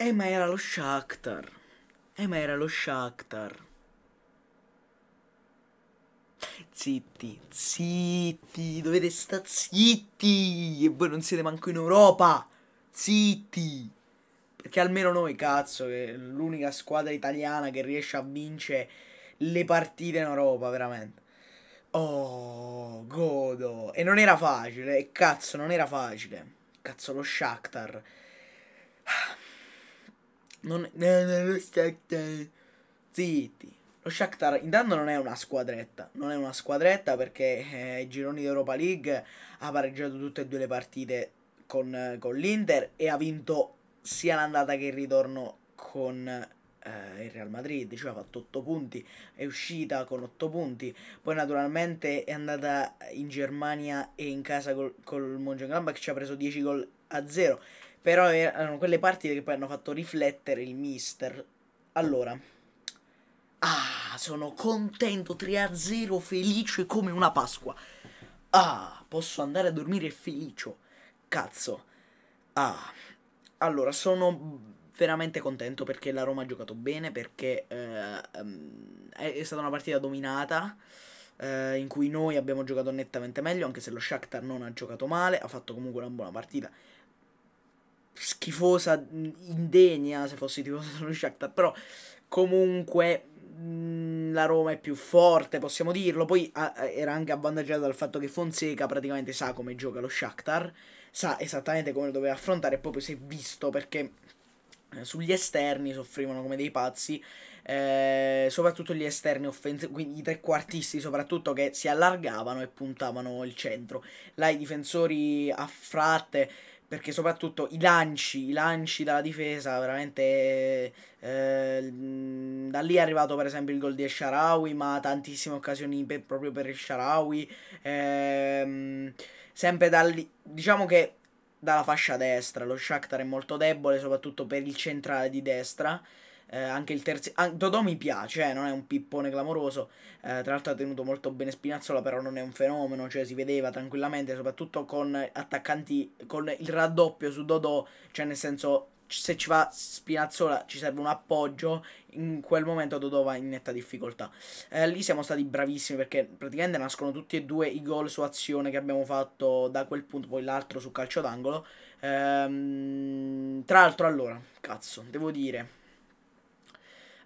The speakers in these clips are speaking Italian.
Eh ma era lo Shakhtar. Eh ma era lo Shakhtar. Zitti, zitti, dovete sta zitti e voi non siete manco in Europa. Zitti. Perché almeno noi, cazzo, che è l'unica squadra italiana che riesce a vincere le partite in Europa, veramente. Oh, godo. E non era facile, e eh, cazzo, non era facile. Cazzo, lo Shakhtar. Ah, non, no, no, lo Shakhtar. Zitti. Lo Shakhtar intanto non è una squadretta. Non è una squadretta perché eh, i gironi d'Europa League ha pareggiato tutte e due le partite con, con l'Inter e ha vinto sia l'andata che il ritorno con eh, il Real Madrid. Cioè ha fatto 8 punti. È uscita con 8 punti. Poi naturalmente è andata in Germania e in casa col, col Mönchengladbach ci ha preso 10 gol a 0 però er-, erano quelle partite che poi hanno fatto riflettere il mister. Allora. Ah, sono contento 3-0, felice come una Pasqua. Ah, posso andare a dormire felice. Cazzo. Ah. Allora, sono veramente contento perché la Roma ha giocato bene, perché eh, ehm, è stata una partita dominata eh, in cui noi abbiamo giocato nettamente meglio, anche se lo Shakhtar non ha giocato male, ha fatto comunque una buona partita schifosa, mm, indegna, se fossi tifoso dello Shakhtar, però comunque mh, mm, la Roma è più forte, possiamo dirlo. Poi a, era anche avvantaggiata dal fatto che Fonseca praticamente sa come gioca lo Shakhtar, sa esattamente come lo doveva affrontare e proprio si è visto perché eh, sugli esterni soffrivano come dei pazzi. Eh, soprattutto gli esterni offensivi, quindi i trequartisti soprattutto che si allargavano e puntavano il centro. Là i difensori a fratte perché soprattutto i lanci, i lanci dalla difesa, veramente eh, mm, da lì è arrivato per esempio il gol di Sharawi, ma tantissime occasioni per, proprio per Sharawi, eh, sempre da lì, diciamo che dalla fascia destra, lo Shakhtar è molto debole soprattutto per il centrale di destra, eh, anche il terzo... An- Dodò mi piace, eh, non è un pippone clamoroso, eh, tra l'altro ha tenuto molto bene Spinazzola, però non è un fenomeno, cioè si vedeva tranquillamente, soprattutto con attaccanti, con il raddoppio su Dodò, cioè nel senso se ci va Spinazzola ci serve un appoggio, in quel momento Dodò va in netta difficoltà. Eh, lì siamo stati bravissimi perché praticamente nascono tutti e due i gol su azione che abbiamo fatto da quel punto, poi l'altro su calcio d'angolo. Ehm, tra l'altro allora, cazzo, devo dire,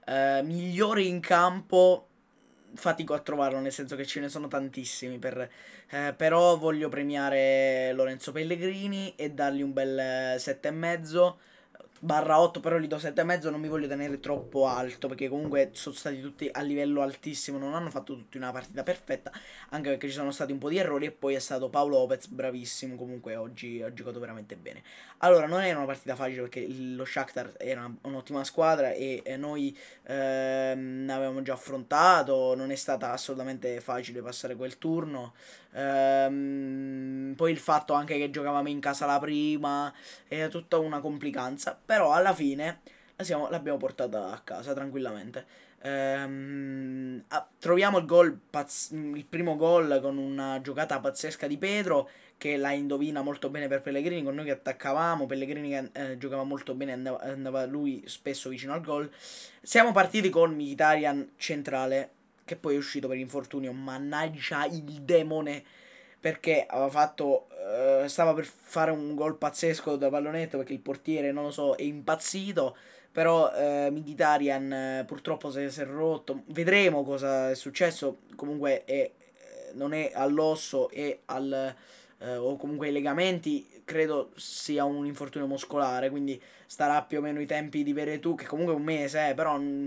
eh, migliori in campo fatico a trovarlo, nel senso che ce ne sono tantissimi. Per, eh, però voglio premiare Lorenzo Pellegrini e dargli un bel 7,5 eh, barra 8, però gli do 7,5, non mi voglio tenere troppo alto, perché comunque sono stati tutti a livello altissimo, non hanno fatto tutti una partita perfetta, anche perché ci sono stati un po' di errori e poi è stato Paolo Lopez bravissimo, comunque oggi ha giocato veramente bene. Allora, non era una partita facile perché lo Shakhtar era un'ottima squadra e noi ehm, avevamo già affrontato, non è stata assolutamente facile passare quel turno, Ehm, poi il fatto anche che giocavamo in casa la prima era tutta una complicanza. Però alla fine l'abbiamo portata a casa tranquillamente. Ehm, ah, troviamo il, gol il primo gol con una giocata pazzesca di Pedro che la indovina molto bene per Pellegrini. Con noi che attaccavamo, Pellegrini che eh, giocava molto bene, andava, andava lui spesso vicino al gol. Siamo partiti con Mkhitaryan centrale che poi è uscito per infortunio, mannaggia il demone, perché aveva fatto, eh, stava per fare un gol pazzesco da pallonetto, perché il portiere, non lo so, è impazzito, però eh, Mkhitaryan eh, purtroppo si è rotto, vedremo cosa è successo, comunque è, eh, non è all'osso, e al... Eh, o comunque ai legamenti, credo sia un infortunio muscolare, quindi starà più o meno i tempi di Veretù, che comunque è un mese, eh, però mm,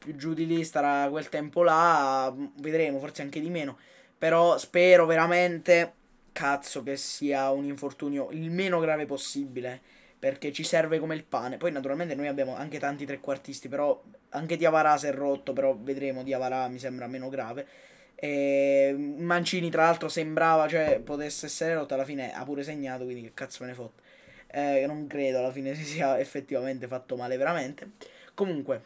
più giù di lì starà quel tempo là, vedremo, forse anche di meno. Però spero veramente, cazzo, che sia un infortunio il meno grave possibile, perché ci serve come il pane. Poi naturalmente noi abbiamo anche tanti trequartisti, però anche Diavara si è rotto, però vedremo, Diavara mi sembra meno grave. E Mancini tra l'altro sembrava, cioè, potesse essere rotto, alla fine ha pure segnato, quindi che cazzo me ne fotte. Eh, non credo alla fine si sia effettivamente fatto male veramente. Comunque,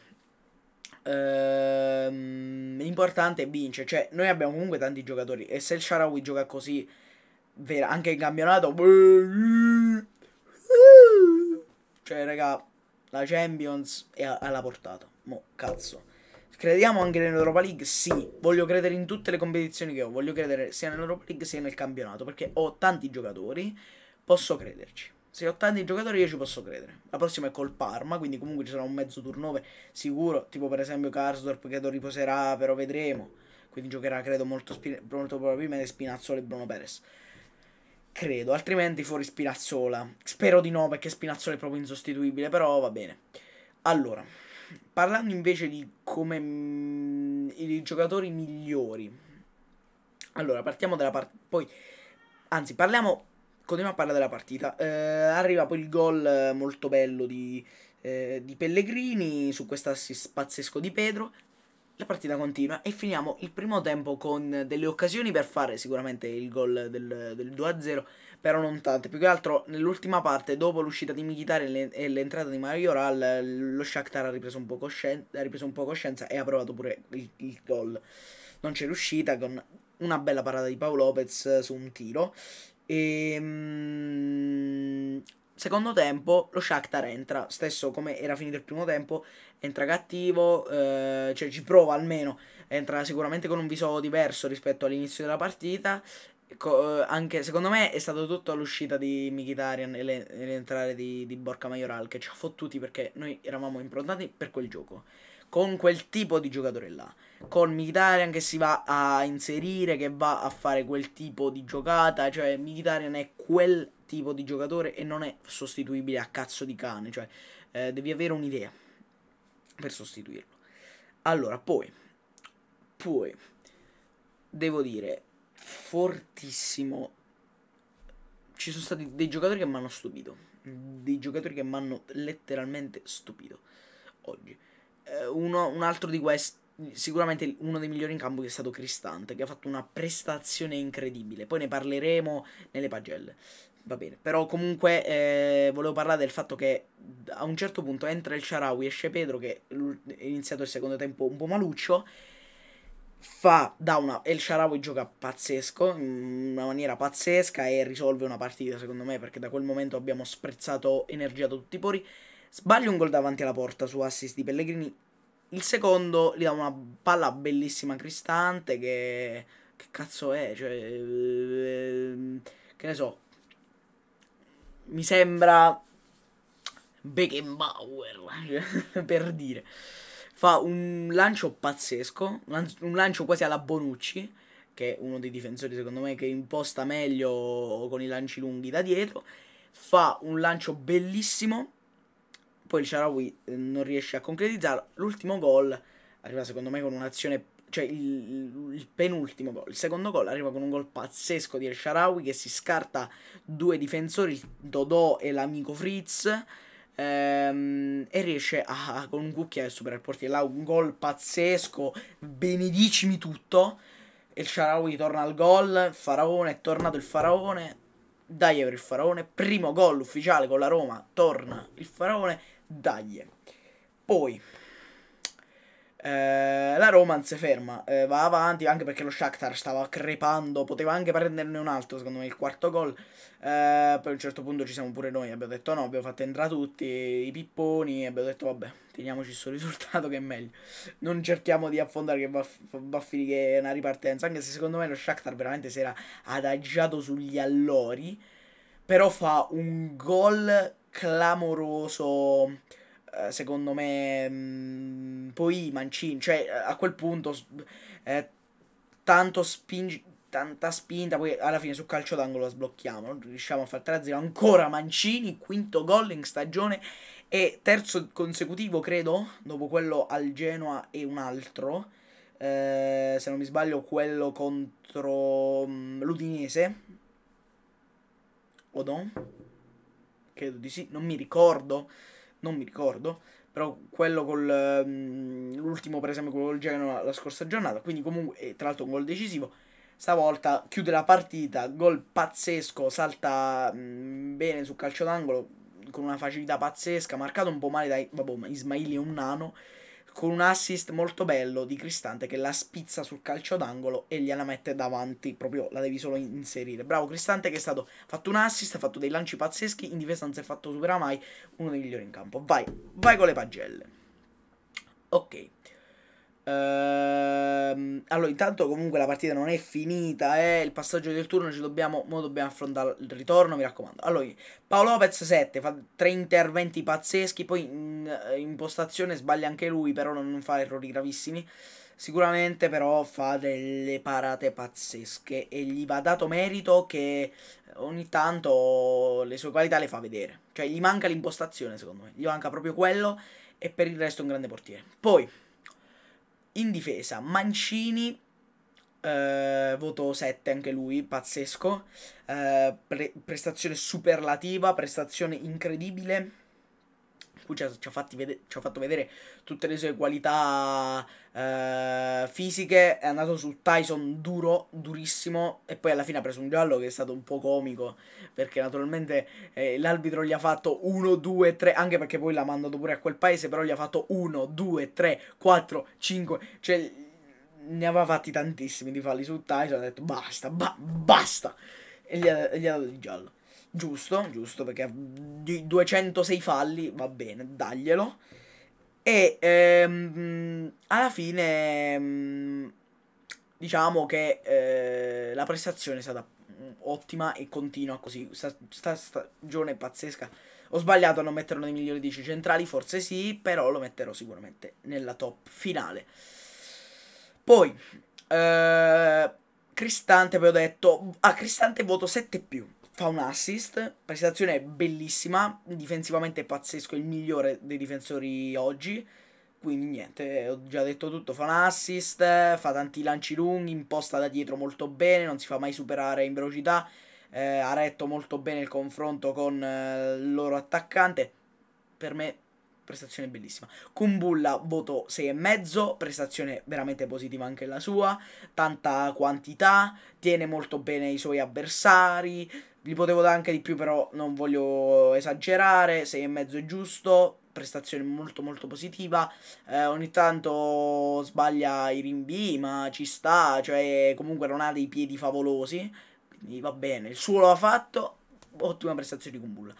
ehm, l'importante è vincere. Cioè, noi abbiamo comunque tanti giocatori. E se il Sharawi gioca così, vera, anche in campionato. Cioè, raga, la Champions è alla portata. Mo, cazzo. Crediamo anche nell'Europa League? Sì, voglio credere in tutte le competizioni che ho, voglio credere sia nell'Europa League sia nel campionato, perché ho tanti giocatori, posso crederci se ho tanti giocatori io ci posso credere. La prossima è col Parma, quindi comunque ci sarà un mezzo turnover sicuro, tipo per esempio Karsdorp che lo riposerà, però vedremo. Quindi giocherà credo molto, molto probabilmente Spinazzola e Bruno Perez. Credo, altrimenti fuori Spinazzola. Spero di no perché Spinazzola è proprio insostituibile, però va bene. Allora, parlando invece di come mm, i giocatori migliori. Allora, partiamo dalla parte... Poi, anzi, parliamo continuiamo a parlare della partita. Eh, arriva poi il gol eh, molto bello di, eh, di Pellegrini su questo assist pazzesco di Pedro. La partita continua e finiamo il primo tempo con delle occasioni per fare sicuramente il gol del, del 2-0, però non tante. Più che altro nell'ultima parte, dopo l'uscita di Michitare e, e l'entrata di Majoral, lo Shakhtar ha ripreso un po' coscienza, ha ripreso un po coscienza e ha provato pure il, il gol. Non c'è riuscita con una bella parata di Paolo Lopez eh, su un tiro. E, mm, secondo tempo lo Shakhtar entra, stesso come era finito il primo tempo, entra cattivo, eh, cioè ci prova almeno, entra sicuramente con un viso diverso rispetto all'inizio della partita. Co eh, anche secondo me è stato tutto all'uscita di Mkhitaryan e l'entrare di, di Borca Majoral che ci ha fottuti perché noi eravamo improntati per quel gioco con quel tipo di giocatore là. Con Mkhitaryan che si va a inserire, che va a fare quel tipo di giocata, cioè Mkhitaryan è quel tipo di giocatore e non è sostituibile a cazzo di cane, cioè eh, devi avere un'idea per sostituirlo. Allora, poi, poi, devo dire, fortissimo, ci sono stati dei giocatori che mi hanno stupito, dei giocatori che mi hanno letteralmente stupito oggi. Eh, uno, un altro di questi sicuramente uno dei migliori in campo che è stato Cristante, che ha fatto una prestazione incredibile. Poi ne parleremo nelle pagelle. Va bene, però comunque eh, volevo parlare del fatto che a un certo punto entra il Sharawi, esce Pedro che è iniziato il secondo tempo un po' maluccio, fa da una... e il Sharawi gioca pazzesco, in una maniera pazzesca e risolve una partita secondo me perché da quel momento abbiamo sprezzato energia da tutti i pori. Sbaglia un gol davanti alla porta su assist di Pellegrini. Il secondo gli dà una palla bellissima cristante che... Che cazzo è? Cioè... Ehm, che ne so. Mi sembra... Beckenbauer, per dire. Fa un lancio pazzesco, un lancio quasi alla Bonucci, che è uno dei difensori secondo me che imposta meglio con i lanci lunghi da dietro. Fa un lancio bellissimo poi il Sharawi eh, non riesce a concretizzarlo. L'ultimo gol arriva secondo me con un'azione, cioè il, il, penultimo gol, il secondo gol arriva con un gol pazzesco di El Sharawi che si scarta due difensori, Dodò e l'amico Fritz. Ehm, e riesce a, a, con un cucchiaio a superare il portiere là un gol pazzesco benedicimi tutto il Sharawi torna al gol Faraone è tornato il Faraone dai per il Faraone primo gol ufficiale con la Roma torna il Faraone dai. Poi, eh, la Roma non si ferma, eh, va avanti anche perché lo Shakhtar stava crepando, poteva anche prenderne un altro, secondo me il quarto gol. Eh, poi a un certo punto ci siamo pure noi, abbiamo detto no, abbiamo fatto entrare tutti i pipponi e abbiamo detto vabbè, teniamoci sul risultato che è meglio. Non cerchiamo di affondare che va, va a finire una ripartenza, anche se secondo me lo Shakhtar veramente si era adagiato sugli allori, però fa un gol clamoroso eh, secondo me mm, poi Mancini cioè eh, a quel punto eh, tanto spingi tanta spinta poi alla fine sul calcio d'angolo la sblocchiamo riusciamo a far 3-0 ancora Mancini quinto gol in stagione e terzo consecutivo credo dopo quello al Genoa e un altro eh, se non mi sbaglio quello contro mh, mm, l'Udinese Odon Credo di sì, non mi ricordo. Non mi ricordo. Però quello con um, mm, l'ultimo, per esempio, quello col Genoa la scorsa giornata. Quindi, comunque, tra l'altro, un gol decisivo. Stavolta chiude la partita. Gol pazzesco. Salta um, bene sul calcio d'angolo con una facilità pazzesca. Marcato un po' male da Ismaili è un nano con un assist molto bello di Cristante che la spizza sul calcio d'angolo e gliela mette davanti, proprio la devi solo inserire. Bravo Cristante che è stato fatto un assist, ha fatto dei lanci pazzeschi, in difesa non si è fatto superare mai, uno dei migliori in campo. Vai, vai con le pagelle. Ok. Ehm, allora, intanto comunque la partita non è finita, eh, il passaggio del turno, ci dobbiamo, dobbiamo affrontare il ritorno, mi raccomando. Allora, Paolo Lopez 7, fa tre interventi pazzeschi, poi in, eh, impostazione sbaglia anche lui, però non, non fa errori gravissimi. Sicuramente però fa delle parate pazzesche e gli va dato merito che ogni tanto le sue qualità le fa vedere. Cioè gli manca l'impostazione secondo me, gli manca proprio quello e per il resto è un grande portiere. Poi in difesa, Mancini, eh, voto 7 anche lui, pazzesco, eh, pre prestazione superlativa, prestazione incredibile cui cioè, ci ha, ci ha, vede ci ha fatto vedere tutte le sue qualità eh, fisiche, è andato su Tyson duro, durissimo, e poi alla fine ha preso un giallo che è stato un po' comico, perché naturalmente eh, l'arbitro gli ha fatto 1, 2, 3, anche perché poi l'ha mandato pure a quel paese, però gli ha fatto 1, 2, 3, 4, 5, cioè ne aveva fatti tantissimi di falli su Tyson, ha detto basta, ba basta, e gli ha, gli ha dato il giallo. Giusto, giusto, perché di 206 falli va bene, daglielo. E ehm, alla fine ehm, diciamo che eh, la prestazione è stata ottima e continua così. Questa stagione è pazzesca. Ho sbagliato a non metterlo nei migliori 10 centrali, forse sì, però lo metterò sicuramente nella top finale. Poi, eh, Cristante, ve ho detto, a ah, Cristante voto 7 più fa un assist, prestazione bellissima, difensivamente pazzesco, il migliore dei difensori oggi. Quindi niente, ho già detto tutto, fa un assist, fa tanti lanci lunghi, imposta da dietro molto bene, non si fa mai superare in velocità, eh, ha retto molto bene il confronto con eh, il loro attaccante. Per me prestazione bellissima. Kumbulla voto 6,5, prestazione veramente positiva anche la sua, tanta quantità, tiene molto bene i suoi avversari, gli potevo dare anche di più, però non voglio esagerare. 6,5 è giusto. Prestazione molto molto positiva. Eh, ogni tanto sbaglia i rinvii, ma ci sta. Cioè, comunque non ha dei piedi favolosi. Quindi va bene. Il suo lo ha fatto. Ottima prestazione di Kumbul.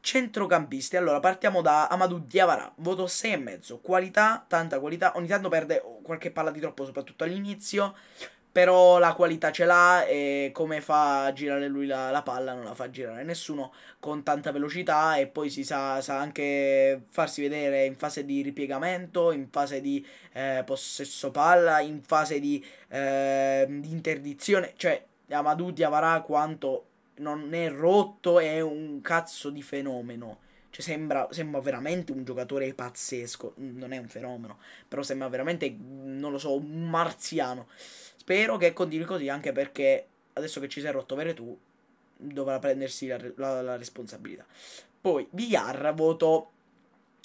Centrocampisti, allora partiamo da Amadou Diavara, voto 6,5, qualità, tanta qualità, ogni tanto perde qualche palla di troppo soprattutto all'inizio, però la qualità ce l'ha e come fa a girare lui la, la, palla non la fa girare nessuno con tanta velocità e poi si sa, sa anche farsi vedere in fase di ripiegamento, in fase di eh, possesso palla, in fase di, eh, di interdizione, cioè Amadou Diavarà quanto non è rotto è un cazzo di fenomeno. Cioè sembra, sembra, veramente un giocatore pazzesco, non è un fenomeno, però sembra veramente, non lo so, un marziano. Spero che continui così anche perché adesso che ci sei rotto vere tu dovrà prendersi la, la, la responsabilità. Poi Villar, voto,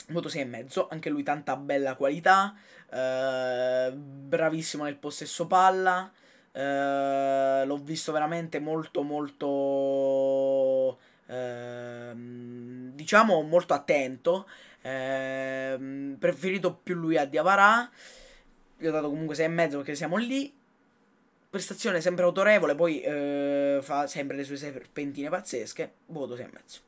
voto 6,5, anche lui tanta bella qualità, eh, bravissimo nel possesso palla, eh, l'ho visto veramente molto molto... Eh, diciamo molto attento ehm, preferito più lui a Diavara gli ho dato comunque 6,5 perché siamo lì Prestazione sempre autorevole, poi eh, fa sempre le sue serpentine pazzesche. Voto 6 e mezzo.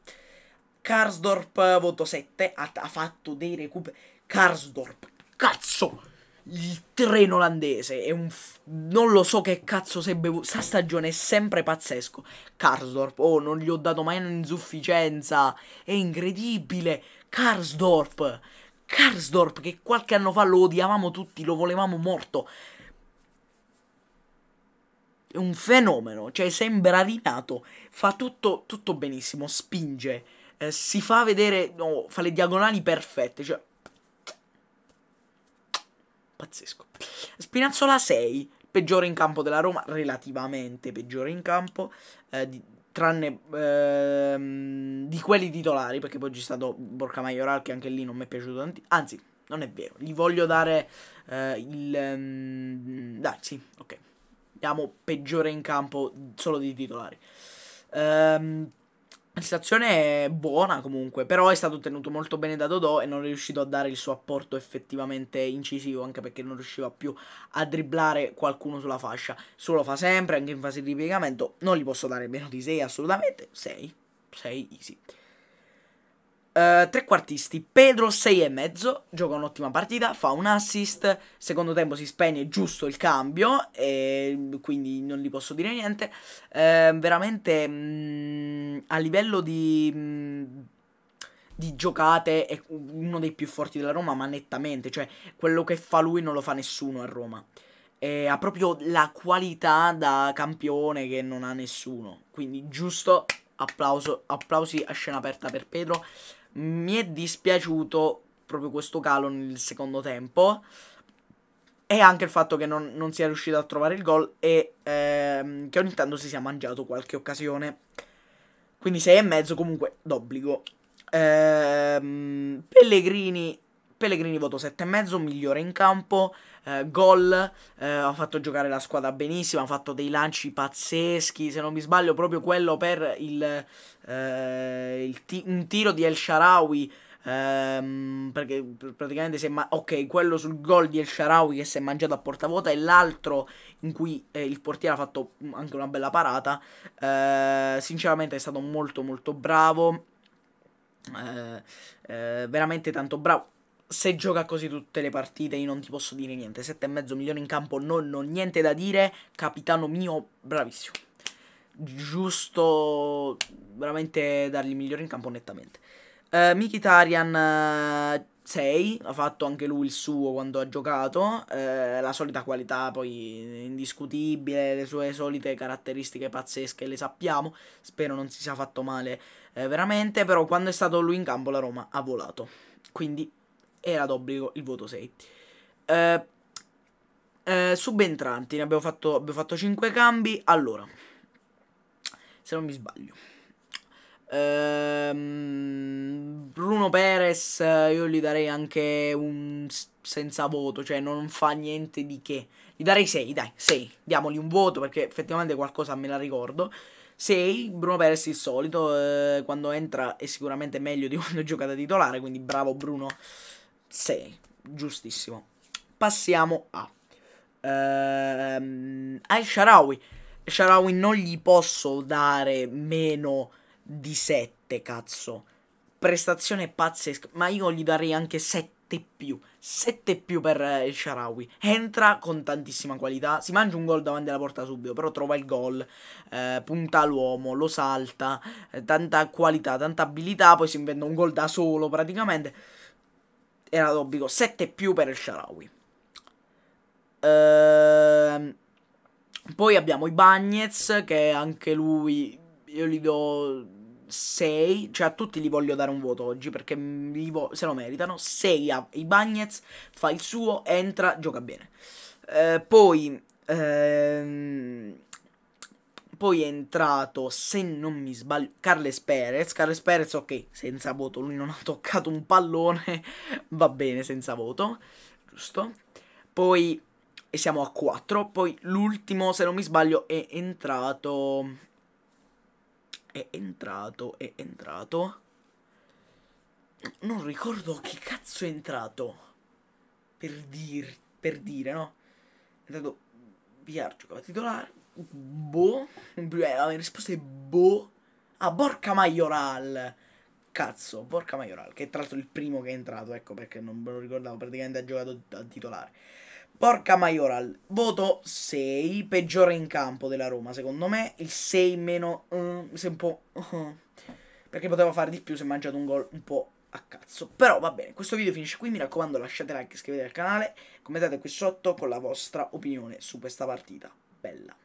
Karsdorp, voto 7. Ha, ha fatto dei recuperi. Karsdorp, cazzo! il treno olandese è un non lo so che cazzo se bevuto sta stagione è sempre pazzesco Karsdorp oh non gli ho dato mai un'insufficienza è incredibile Karsdorp Karsdorp che qualche anno fa lo odiavamo tutti lo volevamo morto un fenomeno, cioè sembra rinato, fa tutto, tutto benissimo, spinge, eh, si fa vedere, no, fa le diagonali perfette, cioè... Pazzesco. Spinazzola 6, peggiore in campo della Roma, relativamente peggiore in campo, eh, di, tranne ehm, di quelli titolari, perché poi c'è stato Borca Maioral che anche lì non mi è piaciuto tanto, anzi non è vero, gli voglio dare eh, il... Um, dai, sì, ok andiamo peggiore in campo solo di titolari. Ehm, la situazione è buona comunque, però è stato tenuto molto bene da Dodò e non è riuscito a dare il suo apporto effettivamente incisivo, anche perché non riusciva più a dribblare qualcuno sulla fascia. Solo fa sempre, anche in fase di ripiegamento, non gli posso dare meno di 6 assolutamente, 6, 6 easy. Uh, eh, trequartisti, Pedro 6 e mezzo, gioca un'ottima partita, fa un assist, secondo tempo si spegne giusto il cambio, e quindi non gli posso dire niente. Uh, veramente mh, mm, a livello di, mh, mm, di giocate è uno dei più forti della Roma, ma nettamente, cioè quello che fa lui non lo fa nessuno a Roma. E ha proprio la qualità da campione che non ha nessuno, quindi giusto... Applauso, applausi a scena aperta per Pedro mi è dispiaciuto proprio questo calo nel secondo tempo e anche il fatto che non, non sia riuscito a trovare il gol e ehm, che ogni tanto si sia mangiato qualche occasione. Quindi 6,5 comunque d'obbligo. Ehm, Pellegrini Pellegrini voto 7,5, migliore in campo, eh, gol, eh, ha fatto giocare la squadra benissimo, ha fatto dei lanci pazzeschi, se non mi sbaglio proprio quello per il, eh, il ti- un tiro di El Sharawi, ehm, perché praticamente si è ma- ok, quello sul gol di El Sharawi che si è mangiato a porta vuota e l'altro in cui eh, il portiere ha fatto anche una bella parata, eh, sinceramente è stato molto molto bravo. Eh, veramente tanto bravo se gioca così tutte le partite io non ti posso dire niente. e mezzo milioni in campo, non ho niente da dire. Capitano mio, bravissimo. Giusto veramente dargli il migliore in campo nettamente. Uh, eh, Mikitarian 6, eh, ha fatto anche lui il suo quando ha giocato. Uh, la solita qualità poi indiscutibile, le sue solite caratteristiche pazzesche le sappiamo. Spero non si sia fatto male veramente, però quando è stato lui in campo la Roma ha volato. Quindi era d'obbligo il voto 6. Eh, eh, subentranti, ne abbiamo fatto, abbiamo fatto 5 cambi. Allora, se non mi sbaglio. Ehm, Bruno Perez io gli darei anche un senza voto, cioè non fa niente di che. Gli darei 6, dai, 6. Diamogli un voto perché effettivamente qualcosa me la ricordo. 6, Bruno Perez il solito, eh, quando entra è sicuramente meglio di quando gioca da titolare, quindi bravo Bruno sì, giustissimo. Passiamo a... Ehm, al Sharawi. Sharawi non gli posso dare meno di 7, cazzo. Prestazione pazzesca. Ma io gli darei anche 7 più. 7 più per il eh, Sharawi. Entra con tantissima qualità. Si mangia un gol davanti alla porta subito, però trova il gol. Eh, punta l'uomo, lo salta. Eh, tanta qualità, tanta abilità. Poi si inventa un gol da solo praticamente era l'obbligo 7 più per il Sharawi. Ehm, poi abbiamo i Bagnets che anche lui io gli do 6, cioè a tutti gli voglio dare un voto oggi perché se lo meritano. 6 a i Bagnets, fa il suo, entra, gioca bene. Ehm, poi ehm, poi è entrato, se non mi sbaglio, Carles Perez. Carles Perez, ok, senza voto, lui non ha toccato un pallone, va bene, senza voto, giusto? Poi e siamo a 4. Poi l'ultimo, se non mi sbaglio, è entrato... È entrato, è entrato... Non ricordo che cazzo è entrato. Per, dir, per dire, no? È andato via giocava titolare. Boh. Eh, la mia risposta è boh. ah, Borca Majoral. Cazzo, Borca Majoral, che è tra l'altro il primo che è entrato, ecco perché non me lo ricordavo, praticamente ha giocato a titolare. Porca Majoral, voto 6, peggiore in campo della Roma, secondo me il 6 meno, um, se un po', uh, perché poteva fare di più se ha mangiato un gol un po' a cazzo. Però va bene, questo video finisce qui, mi raccomando lasciate like, iscrivetevi al canale, commentate qui sotto con la vostra opinione su questa partita, bella.